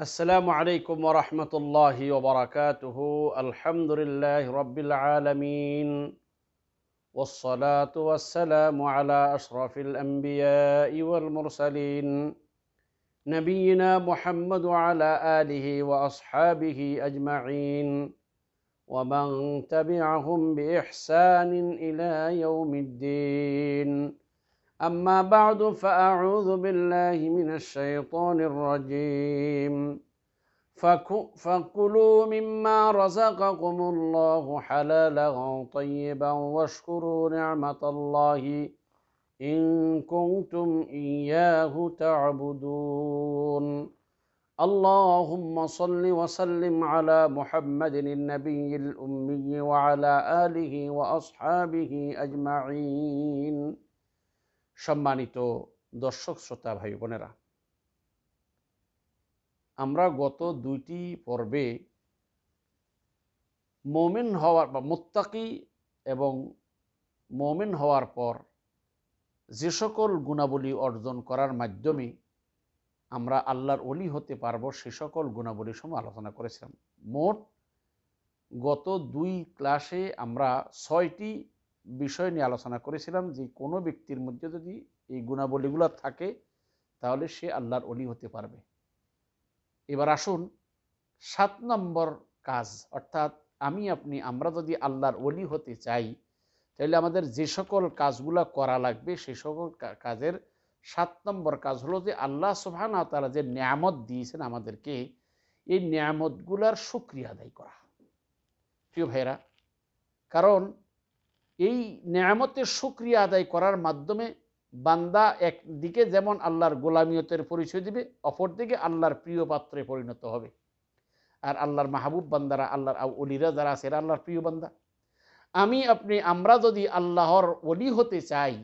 السلام عليكم ورحمة الله وبركاته الحمد لله رب العالمين والصلاة والسلام على أشرف الأنبياء والمرسلين نبينا محمد وعلى آله وأصحابه أجمعين ومن تبعهم بإحسان إلى يوم الدين أما بعد فأعوذ بالله من الشيطان الرجيم فكلوا مما رزقكم الله حلالا طيبا واشكروا نعمة الله إن كنتم إياه تعبدون اللهم صل وسلم على محمد النبي الأمي وعلى آله وأصحابه أجمعين সম্মানিত দর্শক শ্রোতা ভাই বোনেরা আমরা গত দুইটি পর্বে মোমেন হওয়ার বা মোত্তাকি এবং মোমেন হওয়ার পর যে সকল গুণাবলী অর্জন করার মাধ্যমে আমরা আল্লাহর অলি হতে পারবো সে সকল গুণাবলী সময় আলোচনা করেছিলাম মোট গত দুই ক্লাসে আমরা ছয়টি বিষয় নিয়ে আলোচনা করেছিলাম যে কোনো ব্যক্তির মধ্যে যদি এই গুণাবলীগুলো থাকে তাহলে সে আল্লাহর অলি হতে পারবে এবার আসুন সাত নম্বর কাজ অর্থাৎ আমি আপনি আমরা যদি আল্লাহর অলি হতে চাই তাহলে আমাদের যে সকল কাজগুলো করা লাগবে সে সকল কাজের সাত নম্বর কাজ হলো যে আল্লাহ সুহান তারা যে নিয়ামত দিয়েছেন আমাদেরকে এই নিয়ামতগুলার সুক্রিয়া আদায় করা প্রিয় ভাইরা কারণ এই নেয়ামতের সুক্রিয়া আদায় করার মাধ্যমে বান্দা একদিকে যেমন আল্লাহর গোলামিয়তের পরিচয় দিবে অপরদিকে আল্লাহর প্রিয় পাত্রে পরিণত হবে আর আল্লাহর মাহবুব বান্দারা আল্লাহর অলিরা যারা আছে আল্লাহর প্রিয় বান্দা আমি আপনি আমরা যদি আল্লাহর অলি হতে চাই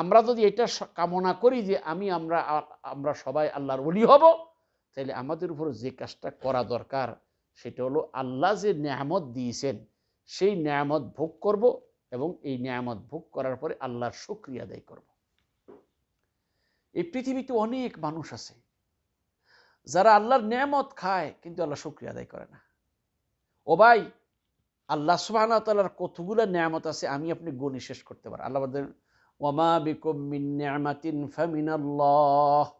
আমরা যদি এটা কামনা করি যে আমি আমরা আমরা সবাই আল্লাহর অলি হব তাহলে আমাদের উপর যে কাজটা করা দরকার সেটা হলো আল্লাহ যে নেহামত দিয়েছেন সেই নেয়ামত ভোগ করব এবং এই নিয়ামত ভোগ করার পরে আল্লাহর শুক্রিয়া আদায় করব এই পৃথিবীতে অনেক মানুষ আছে যারা আল্লাহর নিয়ামত খায় কিন্তু আল্লাহ শুক্রিয়া আদায় করে না ও ভাই আল্লাহ সুবাহানা তাল্লার কতগুলো নিয়ামত আছে আমি আপনি গুণ শেষ করতে পারি আল্লাহ ওয়ামা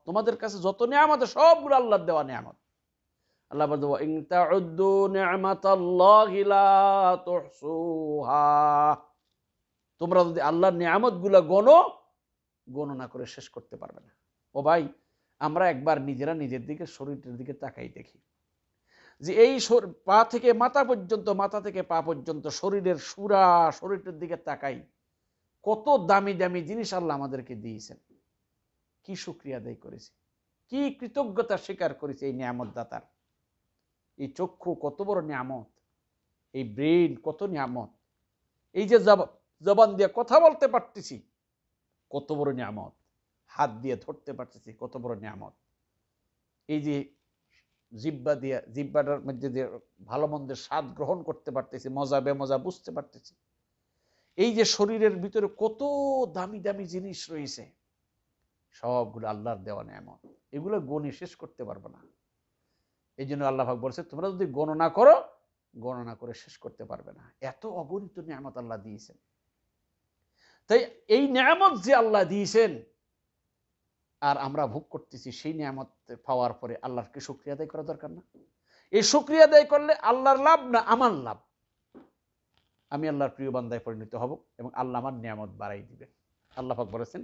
তোমাদের কাছে যত নিয়ামত সবগুলো আল্লাহর দেওয়া নিয়ামত আল্লাহ তোমরা যদি আল্লাহর নিয়ামতগুলো গণো গণনা করে শেষ করতে পারবে না ও ভাই আমরা একবার নিজেরা নিজের দিকে শরীরের দিকে তাকাই দেখি যে এই পা থেকে মাথা পর্যন্ত মাথা থেকে পা পর্যন্ত শরীরের সুরা শরীরের দিকে তাকাই কত দামি দামি জিনিস আল্লাহ আমাদেরকে দিয়েছেন কি সুক্রিয়া আদায় করেছে কি কৃতজ্ঞতা স্বীকার করেছে এই নিয়ামত দাতার এই চক্ষু কত বড় নিয়ামত এই ব্রেন কত নিয়ামত এই যে জবাব জবান দিয়ে কথা বলতে পারতেছি কত বড় নিয়ামত হাত দিয়ে ধরতে পারতেছি কত বড় নিয়ামত এই যে জিব্বা দিয়ে জিব্বাটার মধ্যে দিয়ে ভালো মন্দের স্বাদ গ্রহণ করতে পারতেছি মজা বেমজা বুঝতে পারতেছি এই যে শরীরের ভিতরে কত দামি দামি জিনিস রয়েছে সবগুলো আল্লাহর দেওয়া নিয়ামত এগুলো গণে শেষ করতে পারবো না এই জন্য আল্লাহাক বলছে তোমরা যদি গণনা করো গণনা করে শেষ করতে পারবে না এত অগণিত নিয়ামত আল্লাহ দিয়েছেন তাই এই নিয়ামত যে আল্লাহ দিয়েছেন আর আমরা ভোগ করতেছি সেই নিয়ামত পাওয়ার পরে আল্লাহর কি সুক্রিয়া আদায় করা দরকার না এই সুক্রিয়া আদায় করলে আল্লাহর লাভ না আমার লাভ আমি আল্লাহর প্রিয় বান্দায় পরিণত হব এবং আল্লাহ আমার নিয়ামত বাড়াই দিবেন আল্লাহ পাক বলেছেন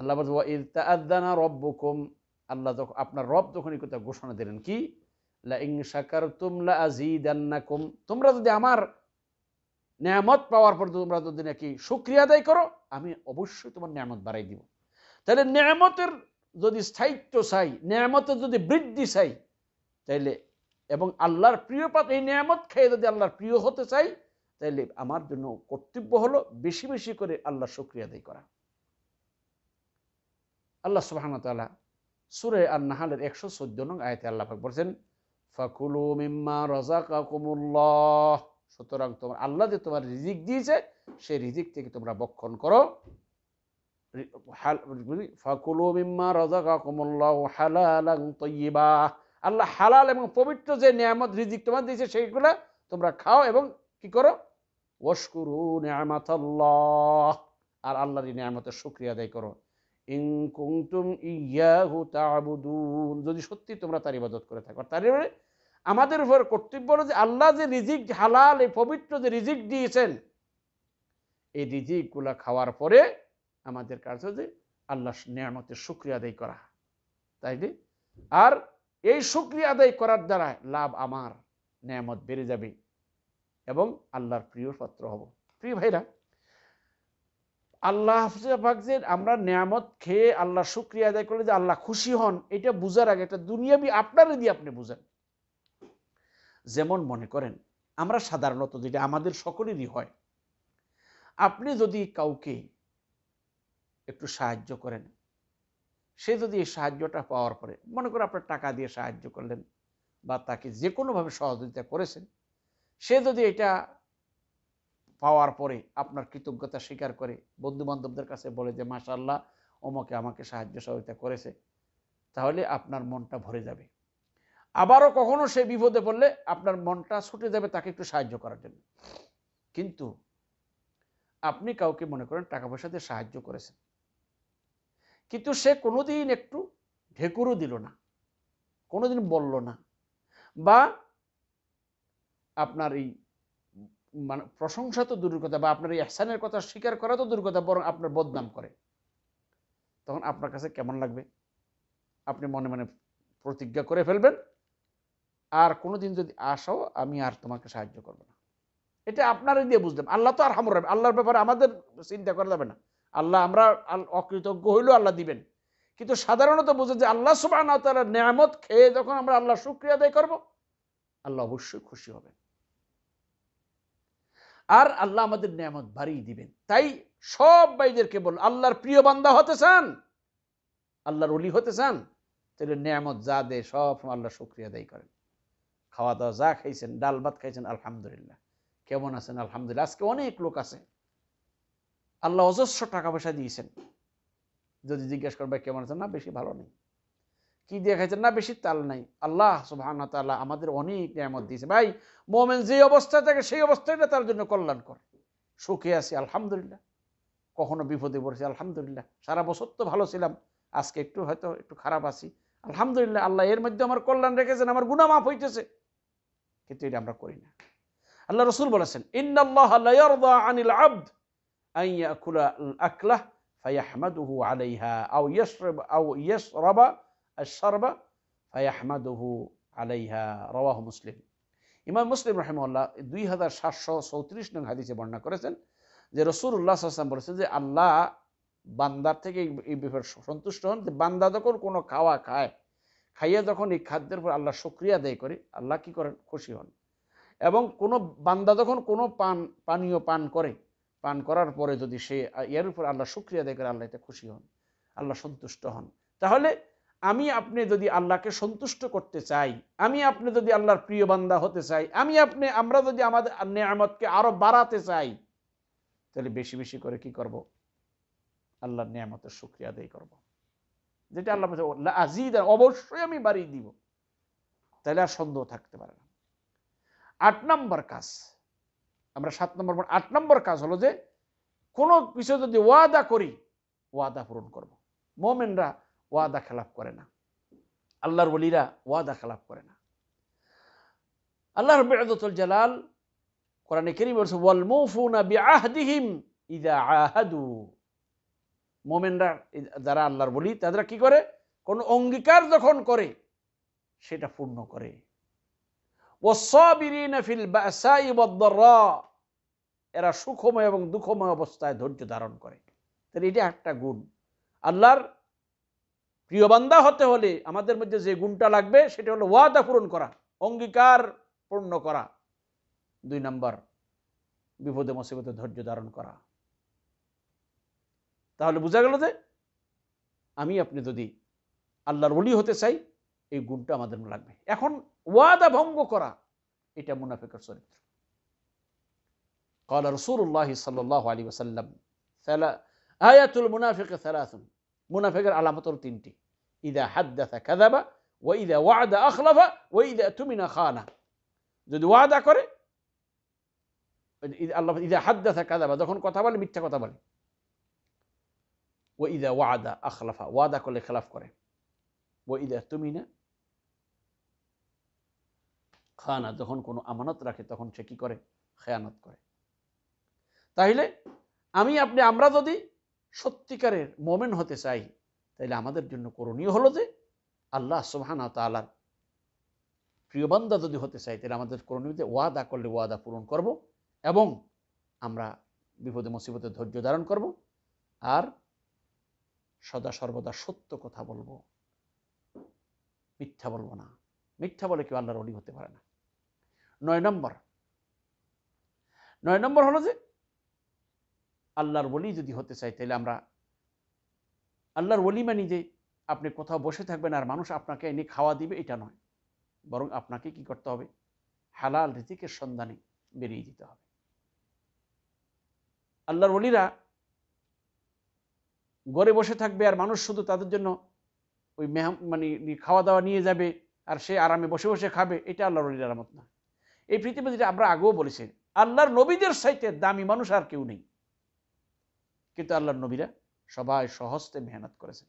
আল্লাহ ইলতাআদানা রব্বুকুম আল্লাহ যখন আপনার রব যখন এই কথা ঘোষণা দিলেন কি লা ইং শাকারতুম লা আজিদান্নাকুম তোমরা যদি আমার নিয়ামত পাওয়ার পর তোমরা যদি নাকি সুক্রিয়া আদায় করো আমি অবশ্যই তোমার নিয়ামত বাড়াই দিব তাহলে নিয়ামতের যদি স্থায়িত্ব চাই নিয়ামতের যদি বৃদ্ধি চাই তাইলে এবং আল্লাহর প্রিয় পাত এই নিয়ামত খেয়ে যদি আল্লাহর প্রিয় হতে চাই তাইলে আমার জন্য কর্তব্য হলো বেশি বেশি করে আল্লাহ শুক্রিয়া আদায় করা আল্লাহ সুহান তালা সুরে আর নাহালের একশো চোদ্দ নং আয়তে আল্লাহ বলছেন ফাকুলু মিম্মা রাজাকাকুমুল্লাহ সুতরাং তোমার আল্লাহ যে তোমার রিজিক দিয়েছে সেই রিজিক থেকে তোমরা বক্ষণ করো ফাকুলু মিম্মা রাজাকাকুমুল্লাহু হালালান তাইয়্যিবা আল্লাহ হালাল এবং পবিত্র যে নিয়ামত রিজিক তোমার দিয়েছে সেইগুলো তোমরা খাও এবং কি করো ওয়াশকুরু নিয়ামাতাল্লাহ আর আল্লাহর নিয়ামতের শুকরিয়া আদায় করো ইন কুনতুম ইয়াহু তা'বুদুন যদি সত্যি তোমরা তার ইবাদত করে থাকো তার মানে আমাদের উপর কর্তব্য হলো যে আল্লাহ যে রিজিক হালাল এই পবিত্র যে রিজিক দিয়েছেন এই গুলা খাওয়ার পরে আমাদের কাজ যে আল্লাহ নিয়ামতের শুক্রিয়া আদায় করা তাই আর এই সুক্রিয়া আদায় করার দ্বারা লাভ আমার নিয়ামত বেড়ে যাবে এবং আল্লাহর প্রিয় পাত্র হব প্রিয় ভাইরা আল্লাহ হাফিজের যে আমরা নিয়ামত খেয়ে আল্লাহ শুক্রিয়া আদায় করলে যে আল্লাহ খুশি হন এটা বুঝার আগে এটা দুনিয়াবি আপনারই দিয়ে আপনি বুঝেন যেমন মনে করেন আমরা সাধারণত যেটা আমাদের সকলেরই হয় আপনি যদি কাউকে একটু সাহায্য করেন সে যদি এই সাহায্যটা পাওয়ার পরে মনে করে আপনার টাকা দিয়ে সাহায্য করলেন বা তাকে যে কোনোভাবে সহযোগিতা করেছেন সে যদি এটা পাওয়ার পরে আপনার কৃতজ্ঞতা স্বীকার করে বন্ধুবান্ধবদের কাছে বলে যে আল্লাহ অমকে আমাকে সাহায্য সহযোগিতা করেছে তাহলে আপনার মনটা ভরে যাবে আবারও কখনো সে বিপদে পড়লে আপনার মনটা ছুটে যাবে তাকে একটু সাহায্য করার জন্য কিন্তু আপনি কাউকে মনে করেন টাকা পয়সা দিয়ে সাহায্য করেছেন কিন্তু সে কোনোদিন একটু ঢেকুরও দিল না কোনোদিন বলল না বা আপনার এই মানে প্রশংসা তো দূরের কথা বা আপনার এই এহসানের কথা স্বীকার করা তো দূর কথা বরং আপনার বদনাম করে তখন আপনার কাছে কেমন লাগবে আপনি মনে মনে প্রতিজ্ঞা করে ফেলবেন আর কোনোদিন যদি আসো আমি আর তোমাকে সাহায্য করব না এটা আপনারাই দিয়ে বুঝলাম আল্লাহ তো আর হামর আল্লাহর ব্যাপারে আমাদের চিন্তা করা যাবে না আল্লাহ আমরা অকৃতজ্ঞ হইলেও আল্লাহ দিবেন কিন্তু সাধারণত বুঝে যে আল্লাহ সুবাহ তালার নিয়ামত খেয়ে যখন আমরা আল্লাহ সুক্রিয়া আদায় করব আল্লাহ অবশ্যই খুশি হবেন আর আল্লাহ আমাদের নিয়ামত বাড়িয়ে দিবেন তাই সব ভাইদেরকে বল আল্লাহর প্রিয় বান্দা হতে চান আল্লাহর অলি হতে চান তাহলে নিয়ামত যা দেয় সব আল্লাহ সুক্রিয়া আদায় করেন খাওয়া দাওয়া যা খাইছেন ডাল ভাত খাইছেন আলহামদুলিল্লাহ কেমন আছেন আলহামদুলিল্লাহ আজকে অনেক লোক আছে আল্লাহ অজস্র টাকা পয়সা দিয়েছেন যদি জিজ্ঞেস করবে কেমন আছেন না বেশি ভালো নেই কি দিয়ে খাইছেন না বেশি তাল নাই আল্লাহ সুবাহ তাল্লাহ আমাদের অনেক নিয়ামত দিয়েছে ভাই মোমেন যে অবস্থা থাকে সেই অবস্থাটা তার জন্য কল্যাণ কর সুখে আছি আলহামদুলিল্লাহ কখনো বিপদে পড়েছি আলহামদুলিল্লাহ সারা বছর তো ভালো ছিলাম আজকে একটু হয়তো একটু খারাপ আছি আলহামদুলিল্লাহ আল্লাহ এর মধ্যে আমার কল্যাণ রেখেছেন আমার গুণা মাফ হইতেছে কিন্তু এটা আমরা করি না আল্লাহ রসুল বলেছেন আনিল আব্দ ইমাম মুসলিম রহমল্লাহ দুই হাজার সাতশো চৌত্রিশ নং হাদিসে বর্ণনা করেছেন যে রসুল্লাহ সাল্লাম বলেছেন যে আল্লাহ বান্দার থেকে এই সন্তুষ্ট হন যে বান্দা যখন কোনো খাওয়া খায় খাইয়া যখন এই খাদ্যের উপর আল্লাহ সক্রিয়া আদায় করে আল্লাহ কি করেন খুশি হন এবং কোনো বান্দা যখন কোনো পান পানীয় পান করে পান করার পরে যদি সে এর উপর আল্লাহ সুক্রিয়া আদায় করে আল্লাহ এতে খুশি হন আল্লাহ সন্তুষ্ট হন তাহলে আমি আপনি যদি আল্লাহকে সন্তুষ্ট করতে চাই আমি আপনি যদি আল্লাহর প্রিয় বান্দা হতে চাই আমি আপনি আমরা যদি আমাদের নিয়ামতকে আরও বাড়াতে চাই তাহলে বেশি বেশি করে কি করব আল্লাহর নিয়ামতের সুক্রিয়া আদায় করবো যেটা আল্লাহ আজিদ অবশ্যই আমি বাড়িয়ে দিব তাহলে আর সন্দেহ থাকতে পারে না আট নম্বর কাজ আমরা সাত নম্বর আট নম্বর কাজ হলো যে কোনো কিছু যদি ওয়াদা করি ওয়াদা পূরণ করব। মোমেনরা ওয়াদা খেলাপ করে না আল্লাহর বলিরা ওয়াদা খেলাপ করে না আল্লাহ রবিআল জালাল কোরআনে কেরিম বলছে ওয়াল মুফুনা বিআহদিহিম ইদা আহাদু মোমেনরা যারা আল্লাহর বলি তারা কি করে কোন অঙ্গীকার যখন করে সেটা পূর্ণ করে এরা সুখময় এবং দুঃখময় অবস্থায় ধৈর্য ধারণ করে তাহলে এটা একটা গুণ আল্লাহর প্রিয় বান্দা হতে হলে আমাদের মধ্যে যে গুণটা লাগবে সেটা হলো ওয়াদা পূরণ করা অঙ্গীকার পূর্ণ করা দুই নম্বর বিপদে মসিবতে ধৈর্য ধারণ করা তাহলে বোঝা গেল যে আমি আপনি যদি আল্লাহর অলি হতে চাই এই গুণটা আমাদের লাগবে এখন ওয়াদা ভঙ্গ করা এটা মুনাফেকের চরিত্র قال رسول আলী صلى আয়াতুল عليه وسلم آية আলামতর আলামত তিনটি ইদা হাদ্দাসা কাযাবা ওয়া ইদা ওয়াদা আখলাফা তুমি ইদা খা খানা যদি ওয়াদা করে আল্লাহ ইদা হাদ্দাসা কাদাবা যখন কথা বলে মিথ্যা কথা বলে ও ওয়াদা আখলাফা ওয়াদা করলে খেলাফ করে ও তুমি না খানা যখন কোনো আমানত রাখে তখন সে কী করে খেয়ানত করে তাহলে আমি আপনি আমরা যদি সত্যিকারের মোমেন হতে চাই তাহলে আমাদের জন্য করণীয় হলো যে আল্লাহ সোহানা তালার প্রিয়বান্ধা যদি হতে চাই তাহলে আমাদের করণীয় যে ওয়াদা করলে ওয়াদা পূরণ করব এবং আমরা বিপদে মুসিবতে ধৈর্য ধারণ করব আর সদা সর্বদা সত্য কথা বলবো মিথ্যা বলবো না মিথ্যা বলে কেউ আল্লাহর অলি হতে পারে না নয় নম্বর নয় নম্বর হলো যে আল্লাহর বলি যদি হতে চাই তাহলে আমরা আল্লাহর বলি মানে যে আপনি কোথাও বসে থাকবেন আর মানুষ আপনাকে এনে খাওয়া দিবে এটা নয় বরং আপনাকে কি করতে হবে হালাল রিজিকের সন্ধানে বেরিয়ে যেতে হবে আল্লাহর বলিরা গড়ে বসে থাকবে আর মানুষ শুধু তাদের জন্য ওই মেহাম মানে খাওয়া দাওয়া নিয়ে যাবে আর সে আরামে বসে বসে খাবে এটা আল্লাহ আল্লাহর নিরামত না এই পৃথিবী যেটা আমরা আগেও বলেছি আল্লাহর নবীদের সাইতে দামি মানুষ আর কেউ নেই কিন্তু আল্লাহর নবীরা সবাই সহজতে মেহনত করেছেন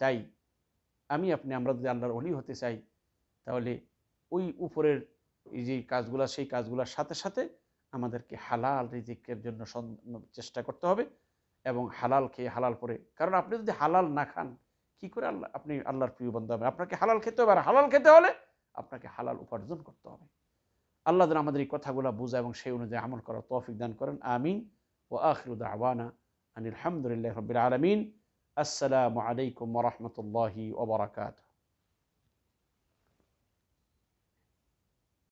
তাই আমি আপনি আমরা যদি আল্লাহর অলি হতে চাই তাহলে ওই উপরের যে কাজগুলা সেই কাজগুলোর সাথে সাথে আমাদেরকে হালাল রিজিকের জন্য চেষ্টা করতে হবে এবং হালাল খেয়ে হালাল পরে কারণ আপনি যদি হালাল না খান কি করে আল্লাহ আপনি আল্লাহর প্রিয় বন্ধ হবে আপনাকে হালাল খেতে হবে আর হালাল খেতে হলে আপনাকে হালাল উপার্জন করতে হবে আল্লাহ যেন আমাদের এই কথাগুলো বোঝা এবং সেই অনুযায়ী আমল করার তৌফিক দান করেন আমিন ও আখরুদ আওয়ানা আনিল হামদুলিল্লাহ রবিল আলমিন আসসালামু আলাইকুম রহমতুল্লাহি ওবরাকাত